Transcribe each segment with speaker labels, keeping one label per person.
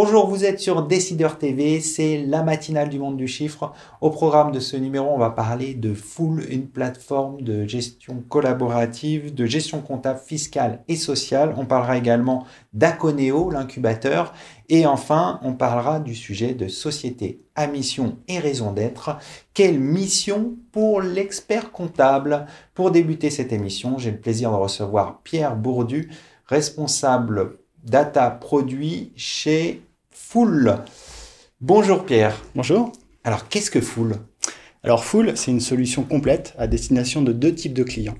Speaker 1: Bonjour, vous êtes sur Décideur TV, c'est la matinale du monde du chiffre. Au programme de ce numéro, on va parler de Full, une plateforme de gestion collaborative, de gestion comptable fiscale et sociale. On parlera également d'Aconeo, l'incubateur. Et enfin, on parlera du sujet de société à mission et raison d'être. Quelle mission pour l'expert comptable Pour débuter cette émission, j'ai le plaisir de recevoir Pierre Bourdu, responsable data produit chez Full. Bonjour Pierre. Bonjour. Alors qu'est-ce que Full
Speaker 2: Alors Full, c'est une solution complète à destination de deux types de clients.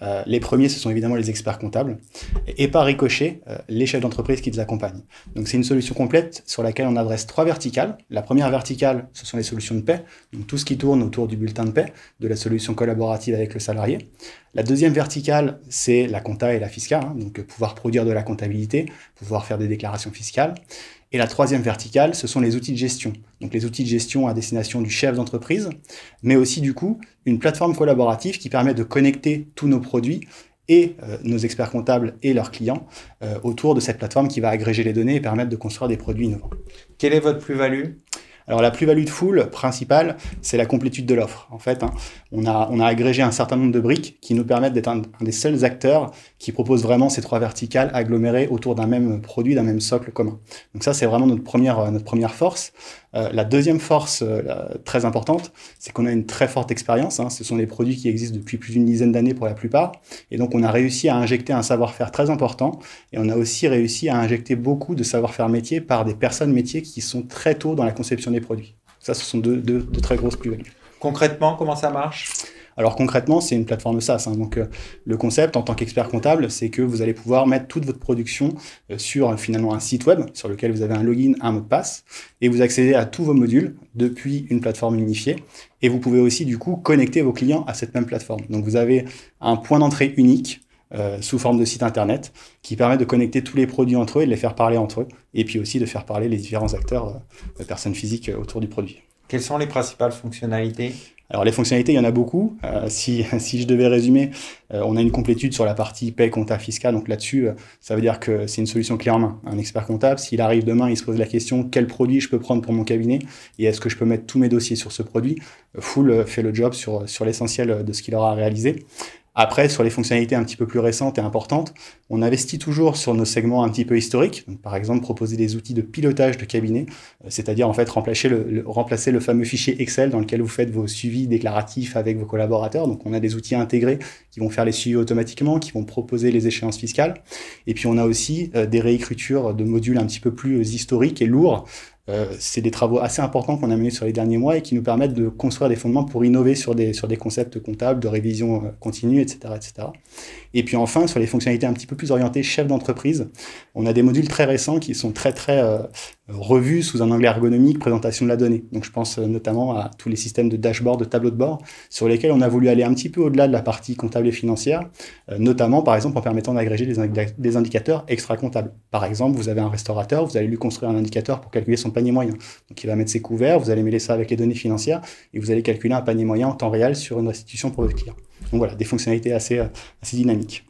Speaker 2: Euh, les premiers, ce sont évidemment les experts comptables, et, par ricochet, euh, les chefs d'entreprise qui les accompagnent. Donc c'est une solution complète sur laquelle on adresse trois verticales. La première verticale, ce sont les solutions de paix, donc tout ce qui tourne autour du bulletin de paix, de la solution collaborative avec le salarié. La deuxième verticale, c'est la compta et la fiscale, hein, donc euh, pouvoir produire de la comptabilité, pouvoir faire des déclarations fiscales. Et la troisième verticale, ce sont les outils de gestion. Donc les outils de gestion à destination du chef d'entreprise, mais aussi du coup une plateforme collaborative qui permet de connecter tous nos produits et euh, nos experts comptables et leurs clients euh, autour de cette plateforme qui va agréger les données et permettre de construire des produits innovants. Quelle est votre plus-value alors la plus-value de foule principale, c'est la complétude de l'offre. En fait, hein. on, a, on a agrégé un certain nombre de briques qui nous permettent d'être un, des seuls acteurs qui proposent vraiment ces trois verticales agglomérées autour d'un même produit, d'un même socle commun. Donc ça, c'est vraiment notre première, euh, notre première force. Euh, la deuxième force euh, très importante, c'est qu'on a une très forte expérience. Hein. Ce sont des produits qui existent depuis plus d'une dizaine d'années pour la plupart. Et donc, on a réussi à injecter un savoir-faire très important. Et on a aussi réussi à injecter beaucoup de savoir-faire métier par des personnes métiers qui sont très tôt dans la conception des produits. Ça, ce sont deux, deux très grosses plus-values. Concrètement, comment ça marche alors concrètement, c'est une plateforme SaaS. Hein. donc euh, le concept en tant qu'expert comptable, c'est que vous allez pouvoir mettre toute votre production euh, sur euh, finalement un site web sur lequel vous avez un login, un mot de passe, et vous accédez à tous vos modules depuis une plateforme unifiée. Et vous pouvez aussi du coup connecter vos clients à cette même plateforme. Donc vous avez un point d'entrée unique sous forme de site internet qui permet de connecter tous les produits entre eux et de les faire parler entre eux, et puis aussi de faire parler les différents acteurs, les personnes physiques autour du produit.
Speaker 1: Quelles sont les principales fonctionnalités
Speaker 2: alors les fonctionnalités, il y en a beaucoup. Euh, si, si, je devais résumer, euh, on a une complétude sur la partie paie, compta, fiscal. Donc là-dessus, euh, ça veut dire que c'est une solution clé en main. Un expert comptable, s'il arrive demain, il se pose la question quel produit je peux prendre pour mon cabinet et est-ce que je peux mettre tous mes dossiers sur ce produit. Euh, full fait le job sur, sur l'essentiel de ce qu'il aura à réaliser. Après, sur les fonctionnalités un petit peu plus récentes et importantes, on investit toujours sur nos segments un petit peu historiques. par exemple, proposer des outils de pilotage de cabinet, euh, c'est-à-dire en fait remplacer le, remplacer le fameux fichier Excel dans lequel vous faites vos suivis déclaratifs avec vos collaborateurs. Donc, on a des outils intégrés qui vont faire les suivis automatiquement, qui vont proposer les échéances fiscales. Et puis, on a aussi euh, des réécritures de modules un petit peu plus euh, historiques et lourds euh, c'est des travaux assez importants qu'on a menés sur les derniers mois et qui nous permettent de construire des fondements pour innover sur des, sur des concepts comptables, de révision euh, continue, etc., etc. Et puis enfin, sur les fonctionnalités un petit peu plus orientées chef d'entreprise, on a des modules très récents qui sont très, très euh, revue sous un angle ergonomique, présentation de la donnée. Donc je pense euh, notamment à tous les systèmes de dashboard, de tableau de bord, sur lesquels on a voulu aller un petit peu au-delà de la partie comptable et financière, euh, notamment par exemple en permettant d'agréger des, indicateurs extra-comptables. Par exemple, vous avez un restaurateur, vous allez lui construire un indicateur pour calculer son panier moyen. Donc il va mettre ses couverts, vous allez mêler ça avec les données financières et vous allez calculer un panier moyen en temps réel sur une restitution pour votre client. Donc voilà, des fonctionnalités assez euh, dynamiques.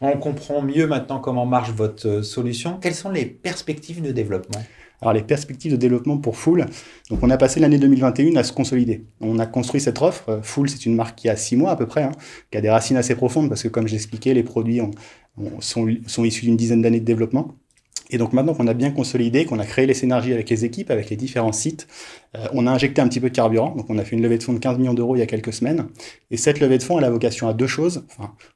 Speaker 2: On comprend mieux maintenant comment marche votre solution. Quelles sont les perspectives de développement alors les perspectives de développement pour Full, donc on a passé l'année 2021 à se consolider. On a construit cette offre. Euh, Full, c'est une marque qui a six mois à peu près, hein, qui a des racines assez profondes parce que comme j'expliquais, les produits sont issus d'une dizaine d'années de développement. Et donc maintenant qu'on a bien consolidé, qu'on a créé les synergies avec les équipes, avec les différents sites, euh, on a injecté un petit peu de carburant. Donc on a fait une levée de fonds de 15 millions d'euros il y a quelques semaines. Et cette levée de fonds, elle a vocation à deux choses,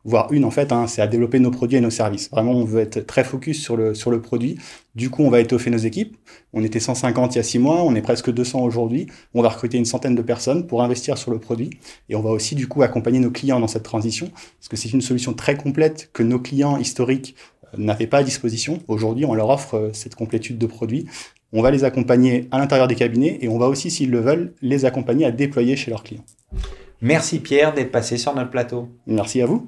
Speaker 2: voire une en fait, hein, c'est à développer nos produits et nos services. Vraiment, on veut être très focus sur le, sur le produit. Du coup, on va étoffer nos équipes. On était 150 il y a six mois, on est presque 200 aujourd'hui. On va recruter une centaine de personnes pour investir sur le produit. Et on va aussi du coup accompagner nos clients dans cette transition, parce que c'est une solution très complète que nos clients historiques n'avaient pas à disposition. Aujourd'hui, on leur offre euh, cette complétude de produits. On va les accompagner à l'intérieur des cabinets et on va aussi, s'ils le veulent, les accompagner à déployer chez leurs clients.
Speaker 1: Merci Pierre d'être passé sur notre plateau.
Speaker 2: Merci à vous.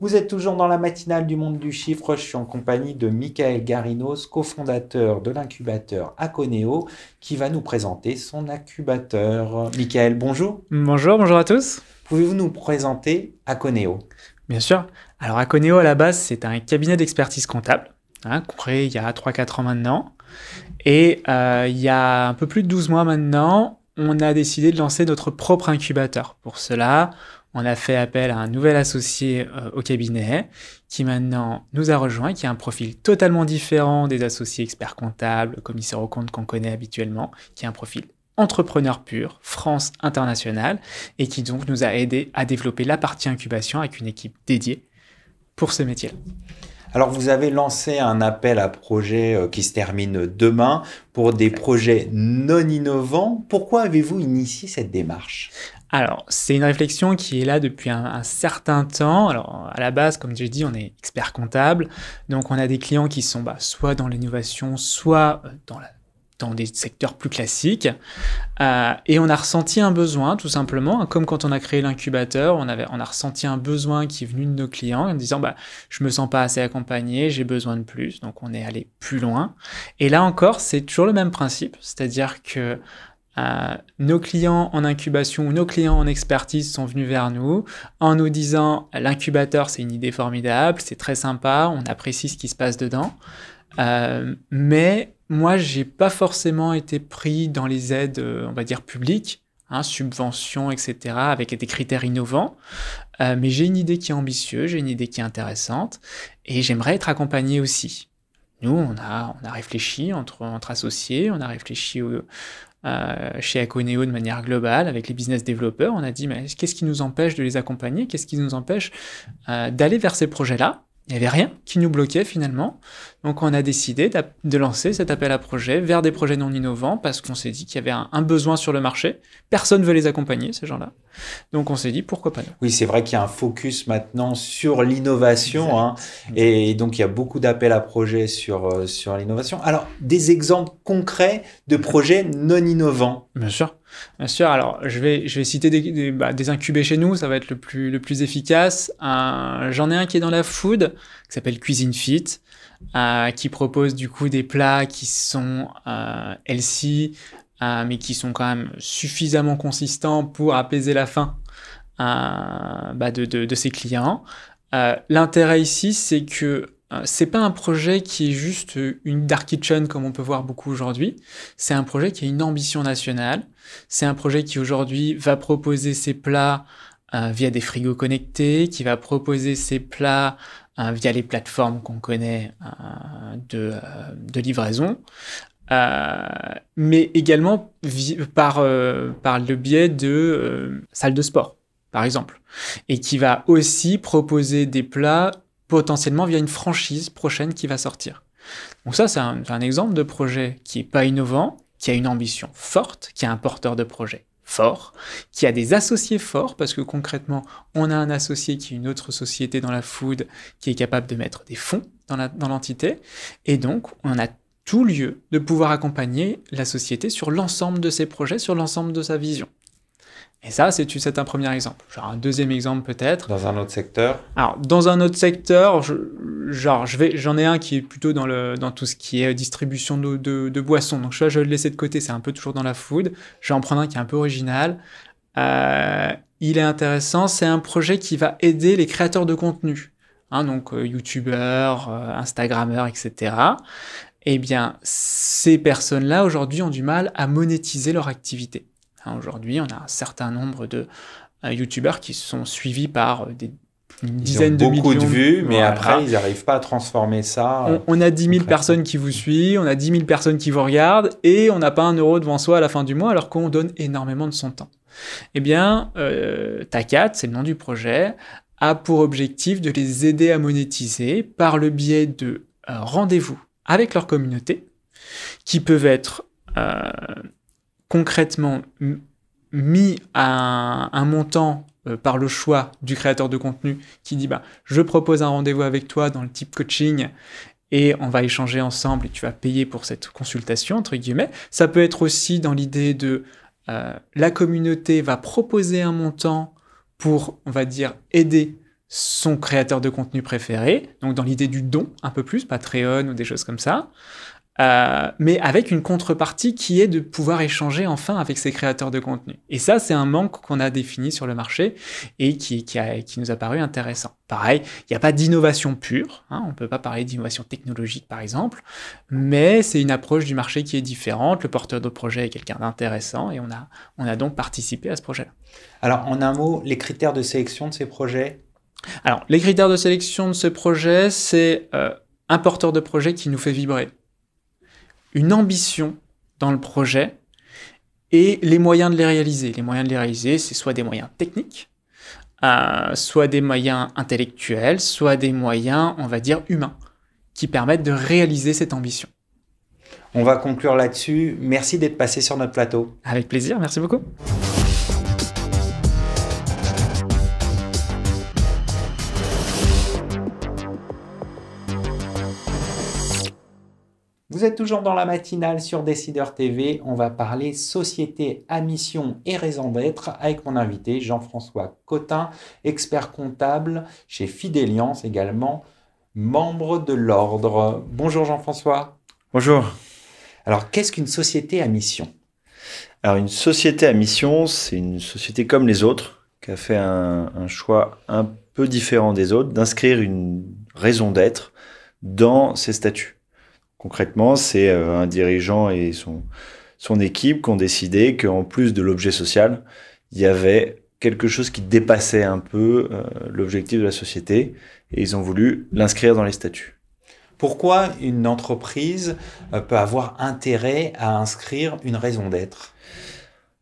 Speaker 1: Vous êtes toujours dans la matinale du monde du chiffre. Je suis en compagnie de Michael Garinos, cofondateur de l'incubateur Aconeo, qui va nous présenter son incubateur. Michael, bonjour.
Speaker 3: Bonjour, bonjour à tous. Pouvez-vous nous présenter Aconeo Bien sûr. Alors Aconeo, à la base, c'est un cabinet d'expertise comptable, hein, créé il y a 3-4 ans maintenant. Et euh, il y a un peu plus de 12 mois maintenant, on a décidé de lancer notre propre incubateur. Pour cela, on a fait appel à un nouvel associé euh, au cabinet qui maintenant nous a rejoint, qui a un profil totalement différent des associés experts comptables, commissaires aux comptes qu'on connaît habituellement, qui a un profil entrepreneur pur, France internationale, et qui donc nous a aidé à développer la partie incubation avec une équipe dédiée pour ce métier. -là.
Speaker 1: Alors vous avez lancé un appel à projet euh, qui se termine demain pour des projets non innovants. Pourquoi avez-vous initié cette démarche
Speaker 3: alors, c'est une réflexion qui est là depuis un, certain temps. Alors, à la base, comme j'ai dit, on est expert comptable. Donc, on a des clients qui sont bah, soit dans l'innovation, soit euh, dans, dans des secteurs plus classiques. Euh, et on a ressenti un besoin, tout simplement, comme quand on a créé l'incubateur, on, avait, on a ressenti un besoin qui est venu de nos clients en disant bah, Je me sens pas assez accompagné, j'ai besoin de plus. Donc, on est allé plus loin. Et là encore, c'est toujours le même principe, c'est-à-dire que euh, nos clients en incubation, ou nos clients en expertise sont venus vers nous en nous disant l'incubateur c'est une idée formidable, c'est très sympa, on apprécie ce qui se passe dedans. Euh, mais moi j'ai pas forcément été pris dans les aides, on va dire publiques, hein, subventions, etc., avec des critères innovants. Euh, mais j'ai une idée qui est ambitieuse, j'ai une idée qui est intéressante et j'aimerais être accompagné aussi. Nous, on a, on a réfléchi entre, entre associés, on a réfléchi au, euh, chez Aconeo de manière globale, avec les business développeurs. On a dit, mais qu'est-ce qui nous empêche de les accompagner Qu'est-ce qui nous empêche euh, d'aller vers ces projets-là il n'y avait rien qui nous bloquait finalement. Donc on a décidé de lancer cet appel à projet vers des projets non innovants parce qu'on s'est dit qu'il y avait un, besoin sur le marché. Personne ne veut les accompagner, ces gens-là. Donc on s'est dit pourquoi pas nous.
Speaker 1: Oui, c'est vrai qu'il y a un focus maintenant sur l'innovation. Hein. et donc il y a beaucoup d'appels à projets sur, euh, sur l'innovation. Alors des exemples concrets
Speaker 3: de projets non innovants. Bien sûr. Bien sûr, alors je vais, je vais citer des, bah, des, incubés chez nous, ça va être le plus, le plus efficace. J'en ai un qui est dans la food, qui s'appelle Cuisine Fit, euh, qui propose du coup des plats qui sont euh, healthy, euh, mais qui sont quand même suffisamment consistants pour apaiser la faim euh, bah, de, de, de, ses clients. L'intérêt ici, c'est que euh, c'est pas un projet qui est juste une dark kitchen comme on peut voir beaucoup aujourd'hui. C'est un projet qui a une ambition nationale. C'est un projet qui aujourd'hui va proposer ses plats euh, via des frigos connectés, qui va proposer ses plats euh, via les plateformes qu'on connaît de, de, livraison. mais également par, par le biais de salles de sport, par exemple, et qui va aussi proposer des plats potentiellement via une franchise prochaine qui va sortir. Donc ça, c'est un, exemple de projet qui est pas innovant, qui a une ambition forte, qui a un porteur de projet fort, qui a des associés forts, parce que concrètement, on a un associé qui est une autre société dans la food, qui est capable de mettre des fonds dans l'entité, et donc on a tout lieu de pouvoir accompagner la société sur l'ensemble de ses projets, sur l'ensemble de sa vision. Et ça, c'est un premier exemple. Genre un deuxième exemple peut-être. Dans un autre secteur Alors, dans un autre secteur, genre, je vais, j'en ai un qui est plutôt dans, le, dans tout ce qui est distribution de, de, boissons. Donc, je vais le laisser de côté, c'est un peu toujours dans la food. Je vais en prendre un qui est un peu original. Euh, il est intéressant, c'est un projet qui va aider les créateurs de contenu. Hein, donc, euh, YouTubeurs, euh, Instagrammeurs, etc. Eh bien, ces personnes-là, aujourd'hui, ont du mal à monétiser leur activité. Hein, aujourd'hui, on a un certain nombre de euh, youtubeurs qui sont suivis par euh, des dizaines de millions. Beaucoup de vues, mais après,
Speaker 1: ils n'arrivent pas à transformer ça.
Speaker 3: On, a 10 000 personnes qui vous suivent, on a 10 000 personnes qui vous regardent, et on n'a pas un euro devant soi à la fin du mois, alors qu'on donne énormément de son temps. Eh bien, euh, TACAT, c'est le nom du projet, a pour objectif de les aider à monétiser par le biais de rendez-vous avec leur communauté, qui peuvent être concrètement mis à un, montant euh, par le choix du créateur de contenu qui dit bah, je propose un rendez-vous avec toi dans le type coaching et on va échanger ensemble et tu vas payer pour cette consultation entre guillemets. Ça peut être aussi dans l'idée de euh, la communauté va proposer un montant pour on va dire aider son créateur de contenu préféré, donc dans l'idée du don un peu plus, Patreon ou des choses comme ça. Euh, mais avec une contrepartie qui est de pouvoir échanger enfin avec ces créateurs de contenu. Et ça, c'est un manque qu'on a défini sur le marché et qui, qui, a, qui nous a paru intéressant. Pareil, il n'y a pas d'innovation pure, hein, on ne peut pas parler d'innovation technologique par exemple, mais c'est une approche du marché qui est différente, le porteur de projet est quelqu'un d'intéressant et on a, on a donc participé à ce projet-là. Alors en un mot, les critères de sélection de ces projets Alors les critères de sélection de ce projet, c'est... Euh, un porteur de projet qui nous fait vibrer une ambition dans le projet et les moyens de les réaliser. Les moyens de les réaliser, c'est soit des moyens techniques, euh, soit des moyens intellectuels, soit des moyens, on va dire, humains, qui permettent de réaliser cette ambition.
Speaker 1: On va conclure là-dessus. Merci d'être passé sur notre plateau. Avec plaisir, merci beaucoup. Vous êtes toujours dans la matinale sur Décideur TV. On va parler société à mission et raison d'être avec mon invité Jean-François Cotin, expert comptable chez Fidéliance également, membre de l'ordre. Bonjour Jean-François. Bonjour. Alors qu'est-ce qu'une société
Speaker 4: à mission Alors une société à mission, c'est une société comme les autres qui a fait un choix un peu différent des autres d'inscrire une raison d'être dans ses statuts. Concrètement, c'est euh, un dirigeant et son, équipe qui ont décidé qu'en plus de l'objet social, il y avait quelque chose qui dépassait un peu euh, l'objectif de la société et ils ont voulu l'inscrire dans les
Speaker 1: statuts. Pourquoi une entreprise euh, peut avoir intérêt à inscrire une raison d'être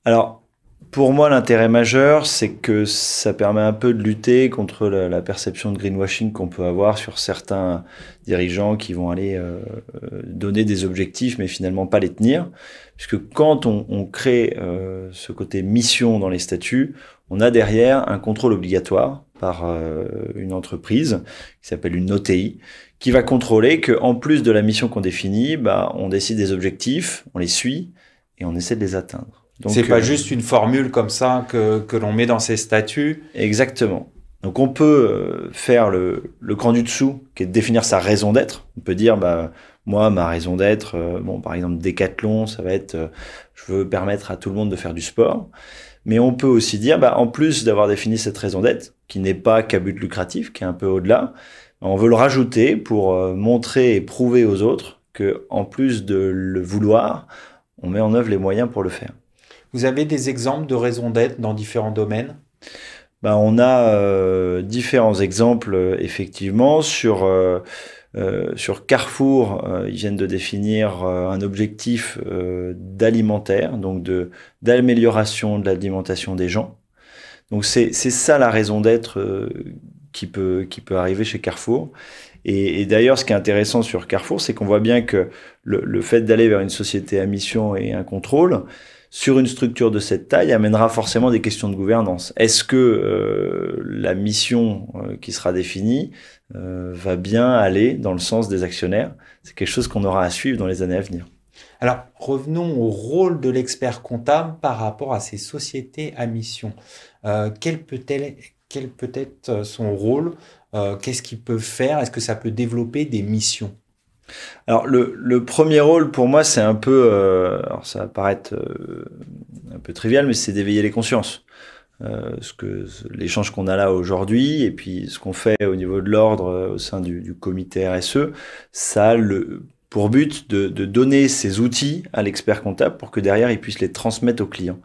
Speaker 1: Alors, pour moi, l'intérêt majeur, c'est que
Speaker 4: ça permet un peu de lutter contre la, perception de greenwashing qu'on peut avoir sur certains dirigeants qui vont aller euh, euh, donner des objectifs, mais finalement pas les tenir. Puisque quand on, crée euh, ce côté mission dans les statuts, on a derrière un contrôle obligatoire par une entreprise qui s'appelle une OTI, qui va contrôler que, en plus de la mission qu'on définit, bah, on décide des objectifs, on les suit et on essaie de les atteindre. C'est pas euh,
Speaker 1: juste une formule comme ça que, que l'on met dans ses statuts. Exactement.
Speaker 4: Donc on peut euh, faire le, le cran du dessous, qui est de définir sa raison d'être. On peut dire, bah, moi, ma raison d'être, euh, bon, par exemple, décathlon, ça va être, je veux permettre à tout le monde de faire du sport. Mais on peut aussi dire, bah, en plus d'avoir défini cette raison d'être, qui n'est pas qu'à but lucratif, qui est un peu au-delà, on veut le rajouter pour montrer et prouver aux autres que, en plus de le vouloir, on met en œuvre les moyens pour le faire. Vous avez des exemples de raisons d'être dans différents domaines ben, On a euh, différents exemples, euh, effectivement, sur... Euh, sur Carrefour, ils viennent de définir un objectif d'alimentaire, donc de d'amélioration de l'alimentation des gens. Donc c'est ça la raison d'être qui peut qui peut arriver chez Carrefour. Et, et d'ailleurs, ce qui est intéressant sur Carrefour, c'est qu'on voit bien que le, le fait d'aller vers une société à mission et un contrôle, sur une structure de cette taille amènera forcément des questions de gouvernance. Est-ce que euh, la mission euh, qui sera définie euh, va bien aller dans le sens des actionnaires C'est quelque chose qu'on aura à suivre dans les années à venir.
Speaker 1: Alors, revenons au rôle de l'expert comptable par rapport à ces sociétés à mission. quel quel peut être son rôle Qu'est-ce qu'il peut faire Est-ce que ça peut développer des missions
Speaker 4: alors le, premier rôle pour moi c'est un peu, euh, ça va paraître euh, un peu trivial mais c'est d'éveiller les consciences. Euh, ce que l'échange qu'on a là aujourd'hui et puis ce qu'on fait au niveau de l'ordre au sein du, comité RSE, ça a le pour but de donner ces outils à l'expert comptable pour que derrière il puisse les transmettre aux clients.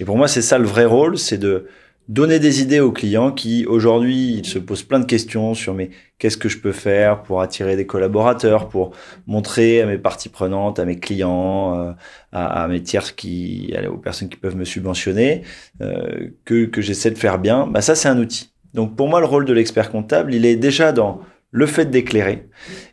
Speaker 4: Et pour moi c'est ça le vrai rôle, c'est de donner des idées aux clients qui aujourd'hui ils se posent plein de questions sur mais qu'est-ce que je peux faire pour attirer des collaborateurs, pour montrer à mes parties prenantes, à mes clients, euh, à, mes tiers qui, aux personnes qui peuvent me subventionner, euh, que, j'essaie de faire bien. Bah ça c'est un outil. Donc pour moi le rôle de l'expert comptable il est déjà dans le fait d'éclairer,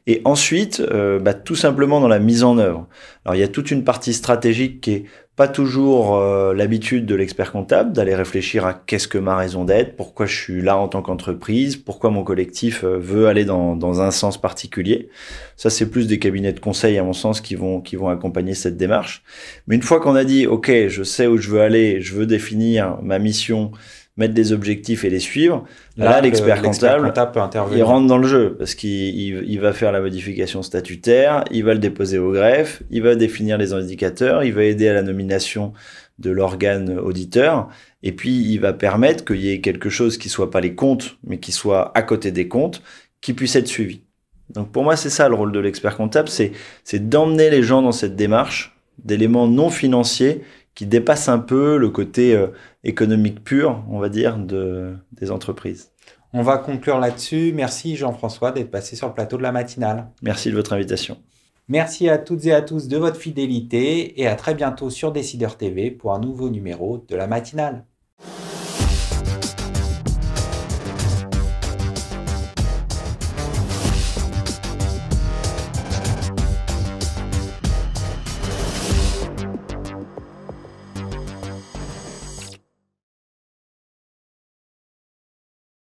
Speaker 4: et ensuite, euh, bah, tout simplement dans la mise en œuvre. Alors, il y a toute une partie stratégique qui est pas toujours euh, l'habitude de l'expert comptable d'aller réfléchir à qu'est-ce que ma raison d'être, pourquoi je suis là en tant qu'entreprise, pourquoi mon collectif euh, veut aller dans, dans, un sens particulier. Ça, c'est plus des cabinets de conseil, à mon sens, qui vont, qui vont accompagner cette démarche. Mais une fois qu'on a dit, OK, je sais où je veux aller, je veux définir ma mission, mettre des objectifs et les suivre. Là, l'expert comptable, intervenir. il rentre dans le jeu parce qu'il va faire la modification statutaire, il va le déposer au greffe, il va définir les indicateurs, il va aider à la nomination de l'organe auditeur, et puis il va permettre qu'il y ait quelque chose qui soit pas les comptes, mais qui soit à côté des comptes, qui puisse être suivi. Donc pour moi, c'est ça le rôle de l'expert comptable, c'est d'emmener les gens dans cette démarche d'éléments non financiers qui dépassent un peu le côté euh, économique pure, on va dire, de, des
Speaker 1: entreprises. On va conclure là-dessus. Merci Jean-François d'être passé sur le plateau de la matinale. Merci de votre invitation. Merci à toutes et à tous de votre fidélité et à très bientôt sur Décideur TV pour un nouveau numéro de la matinale.